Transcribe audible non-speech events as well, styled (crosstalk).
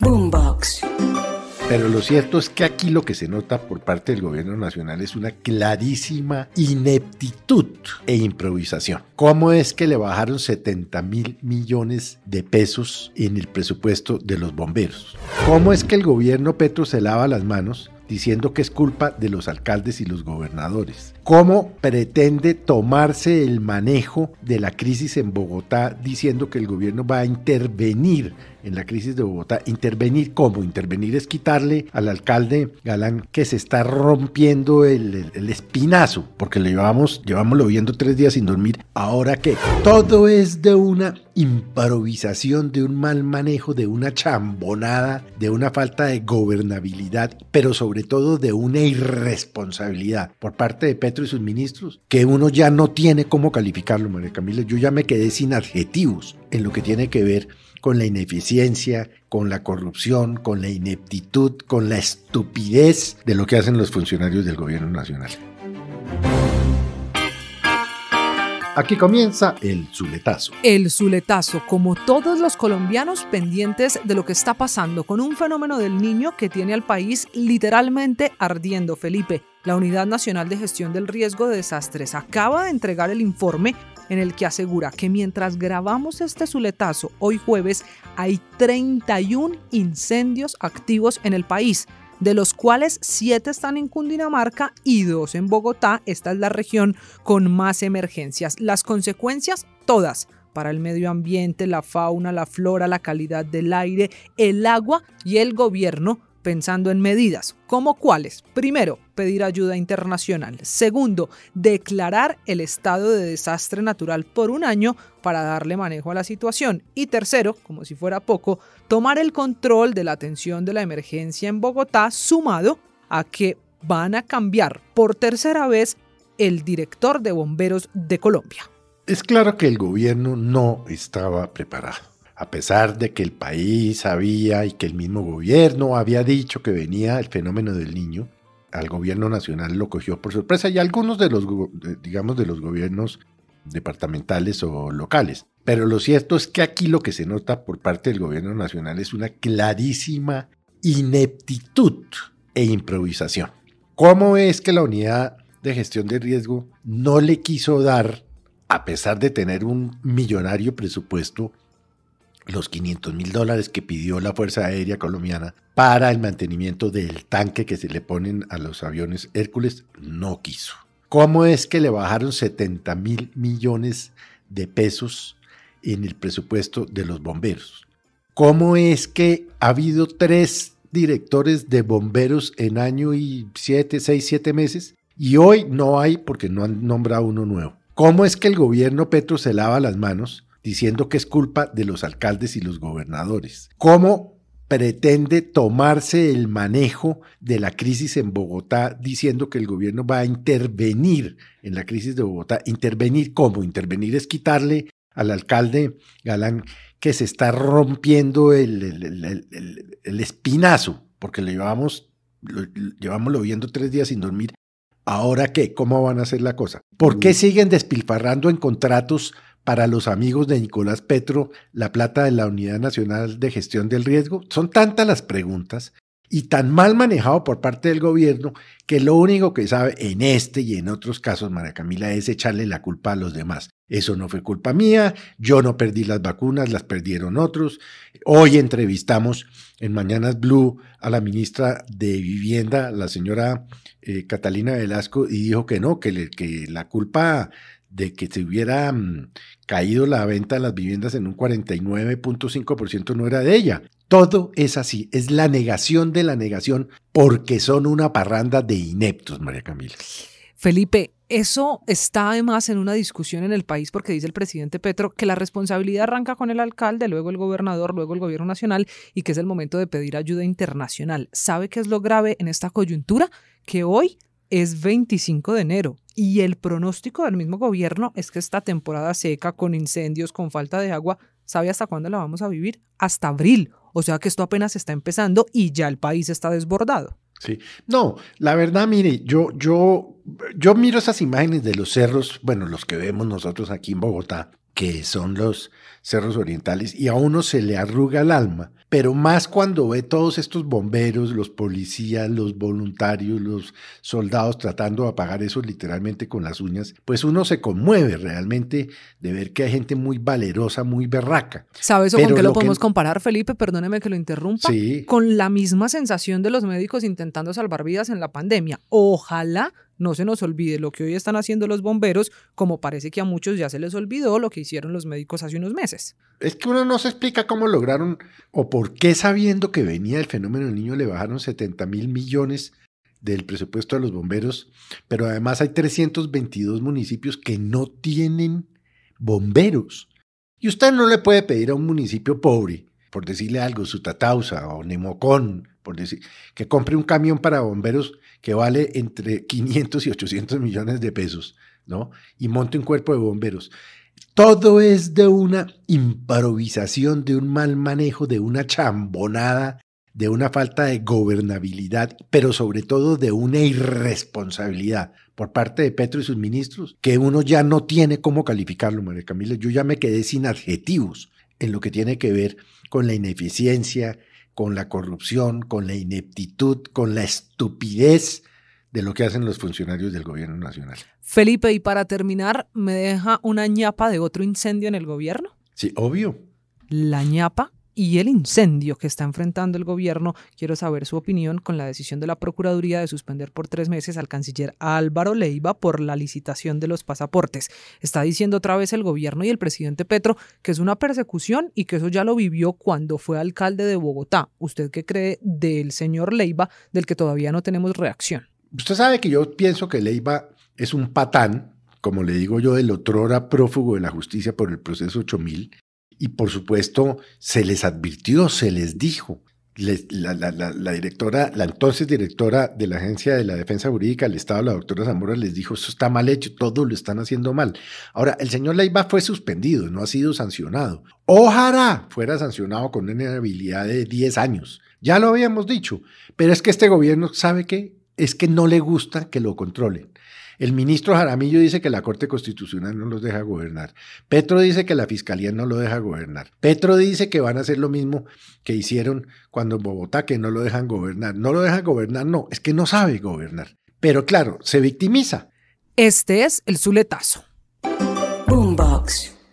Boombox. Pero lo cierto es que aquí lo que se nota por parte del gobierno nacional es una clarísima ineptitud e improvisación. ¿Cómo es que le bajaron 70 mil millones de pesos en el presupuesto de los bomberos? ¿Cómo es que el gobierno Petro se lava las manos diciendo que es culpa de los alcaldes y los gobernadores. ¿Cómo pretende tomarse el manejo de la crisis en Bogotá diciendo que el gobierno va a intervenir en la crisis de Bogotá. ¿Intervenir cómo? Intervenir es quitarle al alcalde Galán que se está rompiendo el, espinazo, porque le llevamos, llevámoslo viendo tres días sin dormir. ¿Ahora que Todo es de una improvisación, de un mal manejo, de una chambonada, de una falta de gobernabilidad, pero sobre todo de una irresponsabilidad por parte de Petro y sus ministros, que uno ya no tiene cómo calificarlo, María Camila. Yo ya me quedé sin adjetivos en lo que tiene que ver con la ineficiencia, con la corrupción, con la ineptitud, con la estupidez de lo que hacen los funcionarios del gobierno nacional. Aquí comienza el Zuletazo. El Zuletazo, como todos los colombianos pendientes de lo que está pasando con un fenómeno del niño que tiene al país literalmente ardiendo, Felipe. La Unidad Nacional de Gestión del Riesgo de Desastres acaba de entregar el informe en el que asegura que mientras grabamos este suletazo hoy jueves hay 31 incendios activos en el país, de los cuales 7 están en Cundinamarca y 2 en Bogotá. Esta es la región con más emergencias. Las consecuencias, todas para el medio ambiente, la fauna, la flora, la calidad del aire, el agua y el gobierno pensando en medidas, como cuáles. Primero, pedir ayuda internacional. Segundo, declarar el estado de desastre natural por un año para darle manejo a la situación. Y tercero, como si fuera poco, tomar el control de la atención de la emergencia en Bogotá, sumado a que van a cambiar por tercera vez el director de bomberos de Colombia. Es claro que el gobierno no estaba preparado a pesar de que el país sabía y que el mismo gobierno había dicho que venía el fenómeno del niño, al gobierno nacional lo cogió por sorpresa y algunos de los, digamos, de los gobiernos departamentales o locales. Pero lo cierto es que aquí lo que se nota por parte del gobierno nacional es una clarísima ineptitud e improvisación. ¿Cómo es que la unidad de gestión de riesgo no le quiso dar, a pesar de tener un millonario presupuesto, los 500 mil dólares que pidió la Fuerza Aérea Colombiana para el mantenimiento del tanque que se le ponen a los aviones Hércules, no quiso. ¿Cómo es que le bajaron 70 mil millones de pesos en el presupuesto de los bomberos? ¿Cómo es que ha habido tres directores de bomberos en año y siete, seis, siete meses y hoy no hay porque no han nombrado uno nuevo? ¿Cómo es que el gobierno Petro se lava las manos diciendo que es culpa de los alcaldes y los gobernadores. ¿Cómo pretende tomarse el manejo de la crisis en Bogotá diciendo que el gobierno va a intervenir en la crisis de Bogotá? ¿Intervenir cómo? Intervenir es quitarle al alcalde Galán que se está rompiendo el, espinazo, porque le llevamos, lo, viendo tres días sin dormir. ¿Ahora qué? ¿Cómo van a hacer la cosa? ¿Por qué mm. siguen despilfarrando en contratos para los amigos de Nicolás Petro la plata de la Unidad Nacional de Gestión del Riesgo? Son tantas las preguntas y tan mal manejado por parte del gobierno que lo único que sabe en este y en otros casos, María Camila, es echarle la culpa a los demás. Eso no fue culpa mía, yo no perdí las vacunas, las perdieron otros. Hoy entrevistamos en Mañanas Blue a la ministra de Vivienda, la señora eh, Catalina Velasco, y dijo que no, que la culpa de que se hubiera mm, caído la venta de las viviendas en un 49.5% no era de ella. Todo es así, es la negación de la negación porque son una parranda de ineptos, María Camila. Felipe, eso está además en una discusión en el país porque dice el presidente Petro que la responsabilidad arranca con el alcalde, luego el gobernador, luego el gobierno nacional y que es el momento de pedir ayuda internacional. ¿Sabe qué es lo grave en esta coyuntura? Que hoy es 25 de enero y el pronóstico del mismo gobierno es que esta temporada seca, con incendios, con falta de agua, ¿sabe hasta cuándo la vamos a vivir? Hasta abril. O sea que esto apenas está empezando y ya el país está desbordado. Sí, no, la verdad, mire, yo, yo, yo miro esas imágenes de los cerros, bueno, los que vemos nosotros aquí en Bogotá, que son los cerros orientales, y a uno se le arruga el alma, pero más cuando ve todos estos bomberos, los policías, los voluntarios, los soldados tratando de apagar eso literalmente con las uñas, pues uno se conmueve realmente de ver que hay gente muy valerosa, muy berraca. ¿Sabes con qué lo, podemos comparar, Felipe? Perdóneme que lo interrumpa. Sí. Con la misma sensación de los médicos intentando salvar vidas en la pandemia. Ojalá no se nos olvide lo que hoy están haciendo los bomberos, como parece que a muchos ya se les olvidó lo que hicieron los médicos hace unos meses. Es que uno no se explica cómo lograron o por qué sabiendo que venía el fenómeno del niño le bajaron 70 mil millones del presupuesto a los bomberos, pero además hay 322 municipios que no tienen bomberos. Y usted no le puede pedir a un municipio pobre, por decirle algo, Sutatausa o Nemocón por decir, que compre un camión para bomberos que vale entre 500 (laughs) y 800 millones de pesos, ¿no? Y monte un cuerpo de bomberos. Todo es de una improvisación, de un mal manejo, de una chambonada, de una falta de gobernabilidad, pero sobre todo de una irresponsabilidad por parte de Petro y sus ministros, que uno ya no tiene cómo calificarlo, María Camila. Yo ya me quedé sin adjetivos en lo que tiene que ver con la ineficiencia, con la corrupción, con la ineptitud, con la estupidez de lo que hacen los funcionarios del gobierno nacional. Felipe, y para terminar, ¿me deja una ñapa de otro incendio en el gobierno? Sí, obvio. La ñapa y el incendio que está enfrentando el gobierno, quiero saber su opinión con la decisión de la Procuraduría de suspender por tres meses al canciller Álvaro Leiva por la licitación de los pasaportes. Está diciendo otra vez el gobierno y el presidente Petro que es una persecución y que eso ya lo vivió cuando fue alcalde de Bogotá. ¿Usted qué cree del señor Leiva, del que todavía no tenemos reacción? Usted sabe que yo pienso que Leiva es un patán, como le digo yo, del otrora prófugo de la justicia por el proceso 8000, y por supuesto, se les advirtió, se les dijo. la, directora, la entonces directora de la Agencia de la Defensa Jurídica del Estado, la doctora Zamora, les dijo, esto está mal hecho, todo lo están haciendo mal. Ahora, el señor Leiva fue suspendido, no ha sido sancionado. Ojalá fuera sancionado con una inhabilidad de 10 años. Ya lo habíamos dicho, pero es que este gobierno, ¿sabe que Es que no le gusta que lo controlen. El ministro Jaramillo dice que la Corte Constitucional no los deja gobernar. Petro dice que la Fiscalía no lo deja gobernar. Petro dice que van a hacer lo mismo que hicieron cuando en Bogotá, que no lo dejan gobernar. No lo dejan gobernar, no, es que no sabe gobernar. Pero claro, se victimiza. Este es el Zuletazo. Boombox.